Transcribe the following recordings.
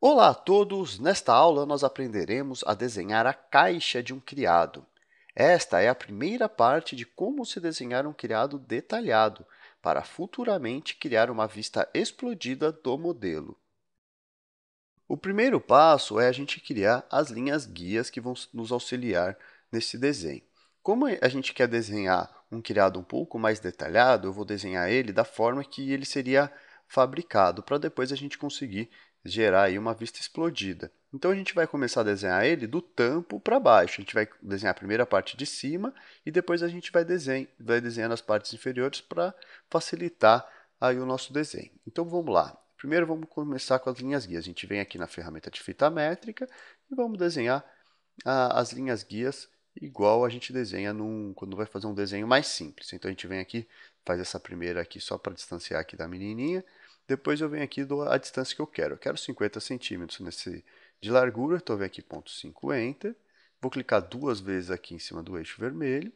Olá a todos! Nesta aula, nós aprenderemos a desenhar a caixa de um criado. Esta é a primeira parte de como se desenhar um criado detalhado, para futuramente criar uma vista explodida do modelo. O primeiro passo é a gente criar as linhas guias que vão nos auxiliar nesse desenho. Como a gente quer desenhar um criado um pouco mais detalhado, eu vou desenhar ele da forma que ele seria fabricado, para depois a gente conseguir gerar aí uma vista explodida. Então a gente vai começar a desenhar ele do tampo para baixo. A gente vai desenhar a primeira parte de cima e depois a gente vai, desenho, vai desenhando as partes inferiores para facilitar aí o nosso desenho. Então vamos lá. Primeiro vamos começar com as linhas guias. A gente vem aqui na ferramenta de fita métrica e vamos desenhar as linhas guias igual a gente desenha num, quando vai fazer um desenho mais simples. Então a gente vem aqui, faz essa primeira aqui só para distanciar aqui da menininha. Depois eu venho aqui e dou a distância que eu quero. Eu quero 50 centímetros nesse de largura, então eu venho aqui ponto 5 Enter. Vou clicar duas vezes aqui em cima do eixo vermelho.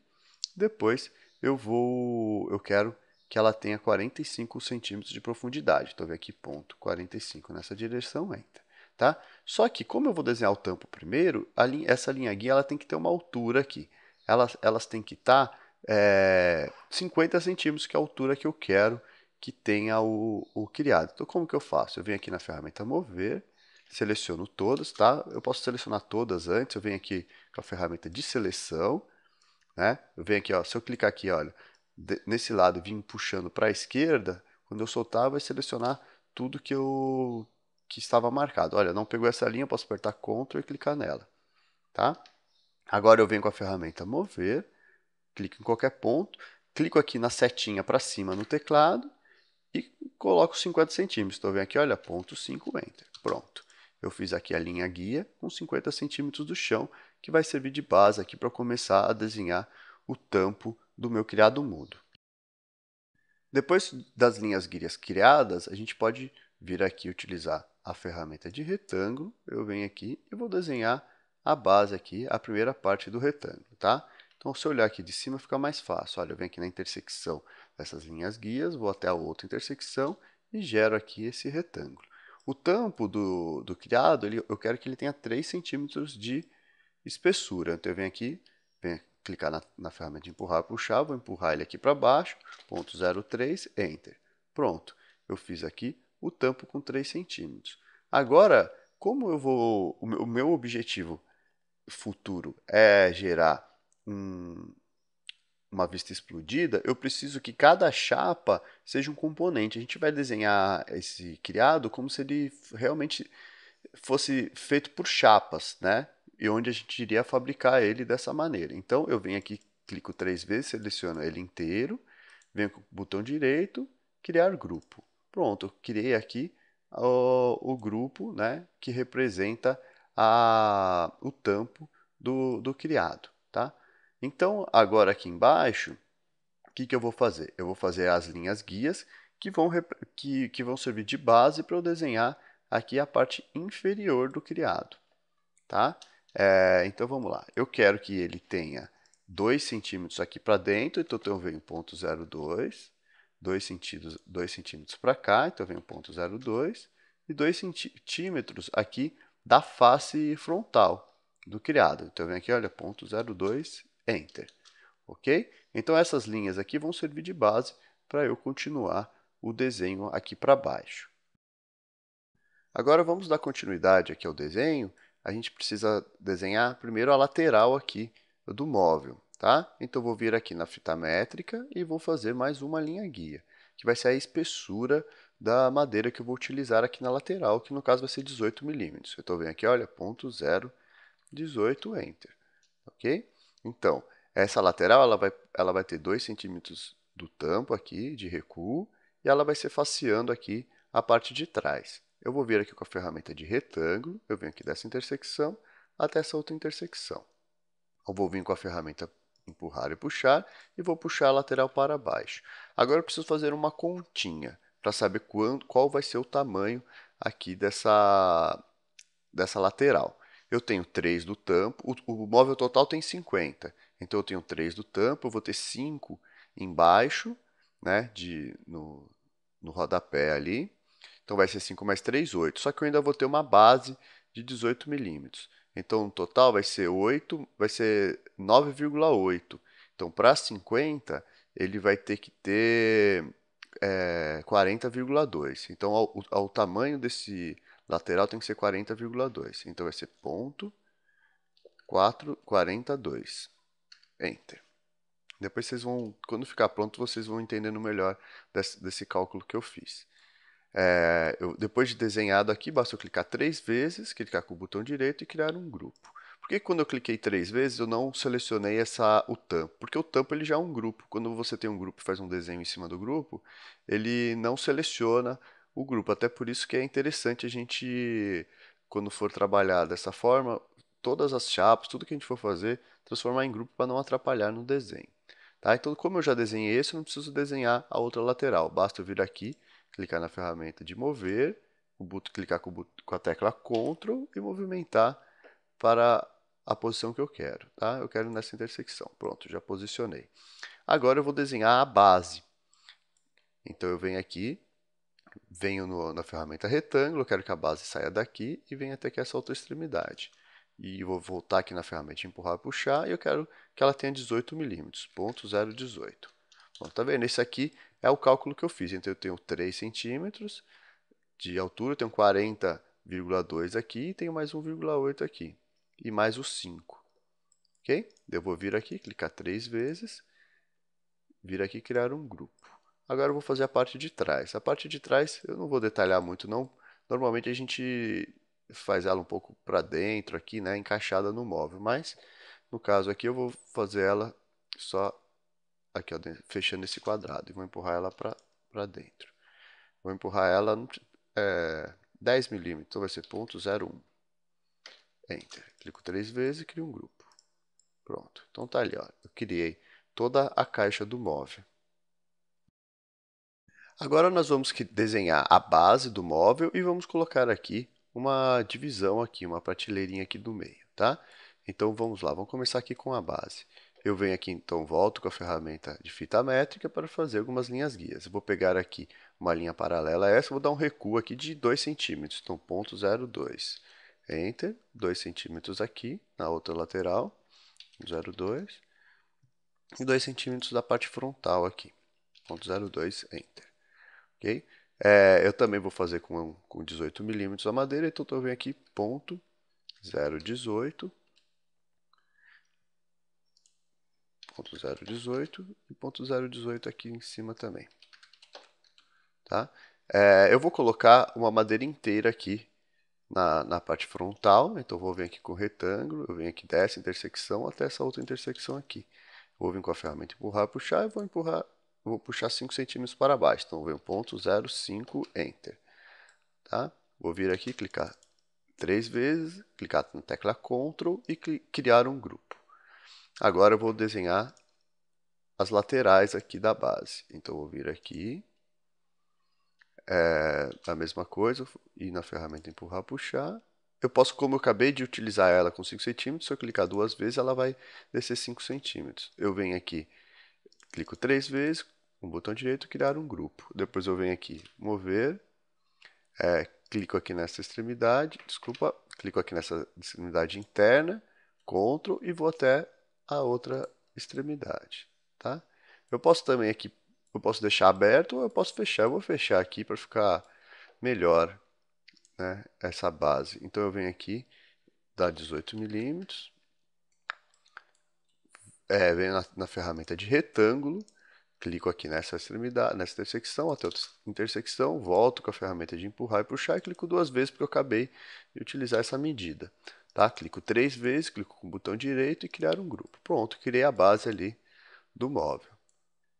Depois eu vou, eu quero que ela tenha 45 centímetros de profundidade. Então eu venho aqui ponto 45 nessa direção Enter, tá? Só que, como eu vou desenhar o tampo primeiro, linha, essa linha guia ela tem que ter uma altura aqui. Elas, elas têm que estar tá, é, eh, 50 centímetros, que é a altura que eu quero que tenha o, o criado. Então, como que eu faço? Eu venho aqui na ferramenta Mover, seleciono todas, tá? Eu posso selecionar todas antes, eu venho aqui com a ferramenta de seleção, né? Eu venho aqui, ó, se eu clicar aqui, olha, nesse lado vim puxando para a esquerda, quando eu soltar vai selecionar tudo que eu que estava marcado. Olha, não pegou essa linha, eu posso apertar Ctrl e clicar nela. Tá? Agora eu venho com a ferramenta mover, clico em qualquer ponto, clico aqui na setinha para cima no teclado e coloco 50 centímetros. Estou vendo aqui, olha, ponto 5, Enter. Pronto. Eu fiz aqui a linha guia com 50 centímetros do chão, que vai servir de base aqui para começar a desenhar o tampo do meu criado mudo. Depois das linhas guias criadas, a gente pode vir aqui utilizar a ferramenta de retângulo, eu venho aqui e vou desenhar a base aqui, a primeira parte do retângulo, tá? Então, se eu olhar aqui de cima, fica mais fácil. Olha, eu venho aqui na intersecção dessas linhas guias, vou até a outra intersecção e gero aqui esse retângulo. O tampo do, do criado, ele, eu quero que ele tenha 3 centímetros de espessura. Então, eu venho aqui, venho clicar na, na ferramenta de empurrar puxar, vou empurrar ele aqui para baixo, ponto 0,3, Enter. Pronto, eu fiz aqui o tampo com 3 centímetros. Agora, como eu vou. O meu objetivo futuro é gerar um, uma vista explodida, eu preciso que cada chapa seja um componente. A gente vai desenhar esse criado como se ele realmente fosse feito por chapas, né? E onde a gente iria fabricar ele dessa maneira. Então eu venho aqui, clico três vezes, seleciono ele inteiro, venho com o botão direito, criar grupo. Pronto, criei aqui o, o grupo né, que representa a, o tampo do, do criado. Tá? Então, agora aqui embaixo, o que, que eu vou fazer? Eu vou fazer as linhas guias que vão, que, que vão servir de base para eu desenhar aqui a parte inferior do criado. Tá? É, então, vamos lá. Eu quero que ele tenha 2 centímetros aqui para dentro, então eu venho 0,02 2 centímetros dois centímetros para cá, então vem o ponto 0,2 e 2 centímetros aqui da face frontal do criado. Então vem aqui, olha, ponto 0,2, enter. OK? Então essas linhas aqui vão servir de base para eu continuar o desenho aqui para baixo. Agora vamos dar continuidade aqui ao desenho. A gente precisa desenhar primeiro a lateral aqui do móvel. Tá? Então, vou vir aqui na fita métrica e vou fazer mais uma linha guia, que vai ser a espessura da madeira que eu vou utilizar aqui na lateral, que no caso vai ser 18 milímetros. Eu estou vendo aqui, olha, 18 Enter. Ok? Então, essa lateral ela vai, ela vai ter 2 centímetros do tampo aqui de recuo e ela vai ser faceando aqui a parte de trás. Eu vou vir aqui com a ferramenta de retângulo, eu venho aqui dessa intersecção até essa outra intersecção. Eu vou vir com a ferramenta empurrar e puxar, e vou puxar a lateral para baixo. Agora eu preciso fazer uma continha para saber quando, qual vai ser o tamanho aqui dessa, dessa lateral. Eu tenho 3 do tampo, o, o móvel total tem 50, então eu tenho 3 do tampo, eu vou ter 5 embaixo, né, de, no, no rodapé ali. Então vai ser 5 mais 3, 8. Só que eu ainda vou ter uma base de 18 milímetros. Então, no total vai ser 8, vai ser 9,8. Então, para 50, ele vai ter que ter é, 40,2. Então, ao, ao, tamanho desse lateral tem que ser 40,2. Então, vai ser ponto 4, 42. Enter. Depois vocês vão, quando ficar pronto, vocês vão entendendo melhor desse, desse cálculo que eu fiz. É, eu, depois de desenhado aqui, basta eu clicar três vezes, clicar com o botão direito e criar um grupo. Por que quando eu cliquei três vezes eu não selecionei essa, o tampo? Porque o tampo ele já é um grupo. Quando você tem um grupo e faz um desenho em cima do grupo, ele não seleciona o grupo. Até por isso que é interessante a gente, quando for trabalhar dessa forma, todas as chapas, tudo que a gente for fazer, transformar em grupo para não atrapalhar no desenho. Tá? Então, como eu já desenhei esse, eu não preciso desenhar a outra lateral. Basta eu vir aqui, clicar na ferramenta de mover, o clicar com, com a tecla CTRL e movimentar para a posição que eu quero. Tá? Eu quero nessa intersecção. Pronto, já posicionei. Agora eu vou desenhar a base. Então eu venho aqui, venho no, na ferramenta retângulo, quero que a base saia daqui e venha até aqui essa outra extremidade. E vou voltar aqui na ferramenta empurrar e puxar e eu quero que ela tenha 18 milímetros, ponto 018. Bom, tá vendo? Esse aqui é o cálculo que eu fiz. Então, eu tenho 3 centímetros de altura, eu tenho 40,2 aqui e tenho mais 1,8 aqui. E mais o 5. Ok? Eu vou vir aqui, clicar três vezes, vir aqui criar um grupo. Agora eu vou fazer a parte de trás. A parte de trás eu não vou detalhar muito, não. Normalmente a gente faz ela um pouco para dentro aqui, né, encaixada no móvel, mas no caso aqui eu vou fazer ela só aqui ó, fechando esse quadrado e vou empurrar ela para dentro. Vou empurrar ela é, 10 milímetros, então vai ser ponto 01. Enter. Clico três vezes e crio um grupo. Pronto. Então tá ali, ó. eu criei toda a caixa do móvel. Agora nós vamos desenhar a base do móvel e vamos colocar aqui uma divisão aqui, uma prateleirinha aqui do meio, tá? Então vamos lá, vamos começar aqui com a base. Eu venho aqui, então, volto com a ferramenta de fita métrica para fazer algumas linhas guias. Eu vou pegar aqui uma linha paralela a essa, vou dar um recuo aqui de 2 centímetros, então 0.02. Enter, 2 centímetros aqui, na outra lateral, 0.2. E 2 centímetros da parte frontal aqui, 0.02, Enter. Ok? É, eu também vou fazer com, com 18 milímetros a madeira, então eu venho aqui, ponto 018 .018 e .018 aqui em cima também. Tá? É, eu vou colocar uma madeira inteira aqui na, na parte frontal, então vou vir aqui com o retângulo, eu venho aqui dessa intersecção até essa outra intersecção aqui. Vou vir com a ferramenta empurrar, puxar e vou empurrar, vou puxar 5 centímetros para baixo, então vou vir 0,05 Enter. Tá? Vou vir aqui, clicar três vezes, clicar na tecla Ctrl e criar um grupo. Agora eu vou desenhar as laterais aqui da base. Então eu vou vir aqui, é, a mesma coisa, ir na ferramenta empurrar, puxar. Eu posso, como eu acabei de utilizar ela com 5 centímetros. se eu clicar duas vezes ela vai descer 5 centímetros. Eu venho aqui, clico três vezes, com o botão direito, criar um grupo. Depois eu venho aqui, mover, é, clico aqui nessa extremidade, desculpa, clico aqui nessa extremidade interna, CTRL e vou até a outra extremidade, tá? Eu posso também aqui, eu posso deixar aberto ou eu posso fechar. Eu vou fechar aqui para ficar melhor né, essa base. Então eu venho aqui, dá 18 milímetros, é, venho na, na, ferramenta de retângulo, clico aqui nessa extremidade, nessa intersecção, até outra intersecção, volto com a ferramenta de empurrar e puxar e clico duas vezes porque eu acabei de utilizar essa medida. Tá? Clico três vezes, clico com o botão direito e criar um grupo. Pronto, criei a base ali do móvel.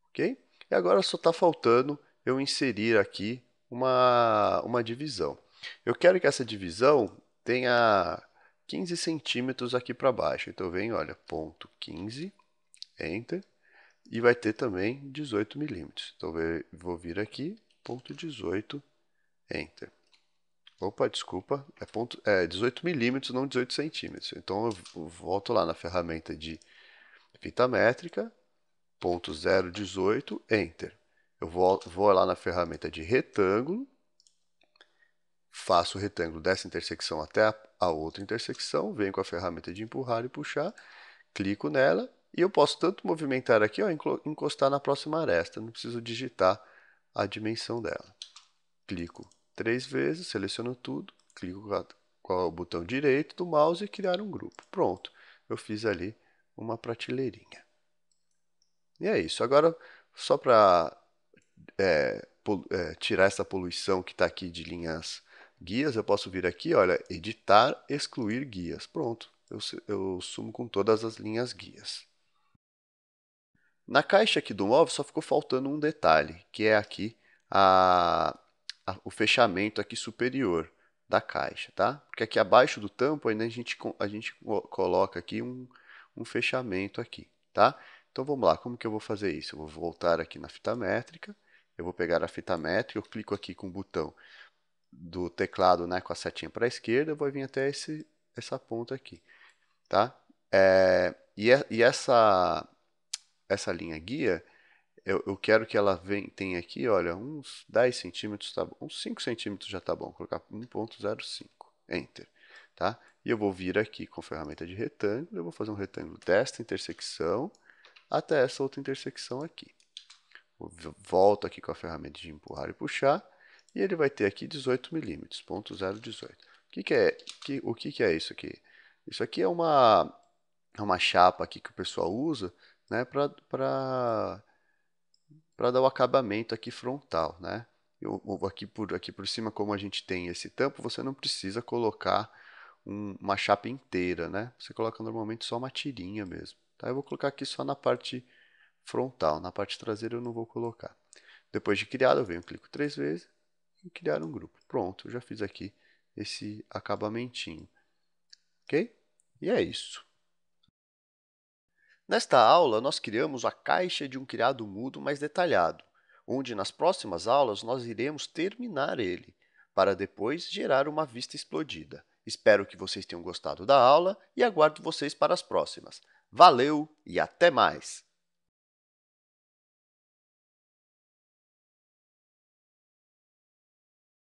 Ok? E agora só está faltando eu inserir aqui uma, uma divisão. Eu quero que essa divisão tenha 15 centímetros aqui para baixo. Então, vem, olha, ponto 15, Enter, e vai ter também 18 milímetros. Então, vou vir aqui, ponto 18, Enter. Opa, desculpa, é, ponto, é 18 milímetros, não 18 centímetros. Então eu volto lá na ferramenta de fita métrica, ponto 018, enter. Eu vou, vou lá na ferramenta de retângulo, faço o retângulo dessa intersecção até a, a outra intersecção, venho com a ferramenta de empurrar e puxar, clico nela e eu posso tanto movimentar aqui, ó, encostar na próxima aresta, não preciso digitar a dimensão dela. Clico três vezes, seleciono tudo, clico com o botão direito do mouse e criar um grupo. Pronto, eu fiz ali uma prateleirinha. E é isso. Agora, só para é, é, tirar essa poluição que está aqui de linhas guias, eu posso vir aqui, olha, editar, excluir guias. Pronto, eu, eu sumo com todas as linhas guias. Na caixa aqui do móvel só ficou faltando um detalhe, que é aqui a o fechamento aqui superior da caixa, tá? Porque aqui abaixo do tampo ainda a gente, a gente coloca aqui um, um fechamento aqui, tá? Então vamos lá, como que eu vou fazer isso? Eu vou voltar aqui na fita métrica, eu vou pegar a fita métrica, eu clico aqui com o botão do teclado, né, com a setinha para a esquerda, eu vou vir até esse, essa ponta aqui, tá? É, e, a, e essa, essa linha guia, eu, eu, quero que ela vem, tenha aqui, olha, uns 10 centímetros, tá bom, uns 5 centímetros já tá bom, colocar 1.05, Enter, tá? E eu vou vir aqui com a ferramenta de retângulo, eu vou fazer um retângulo desta intersecção até essa outra intersecção aqui. volto aqui com a ferramenta de empurrar e puxar, e ele vai ter aqui 18 milímetros, 0.018. O que, que é, que, o que, que é isso aqui? Isso aqui é uma, é uma chapa aqui que o pessoal usa né, para para dar o acabamento aqui frontal, né? Eu, aqui, por, aqui por cima, como a gente tem esse tampo, você não precisa colocar um, uma chapa inteira, né? Você coloca normalmente só uma tirinha mesmo. Tá? Eu vou colocar aqui só na parte frontal, na parte traseira eu não vou colocar. Depois de criado, eu venho, clico três vezes e criar um grupo. Pronto, eu já fiz aqui esse acabamentinho. Ok? E é isso. Nesta aula, nós criamos a caixa de um criado mudo mais detalhado, onde nas próximas aulas nós iremos terminar ele, para depois gerar uma vista explodida. Espero que vocês tenham gostado da aula e aguardo vocês para as próximas. Valeu e até mais!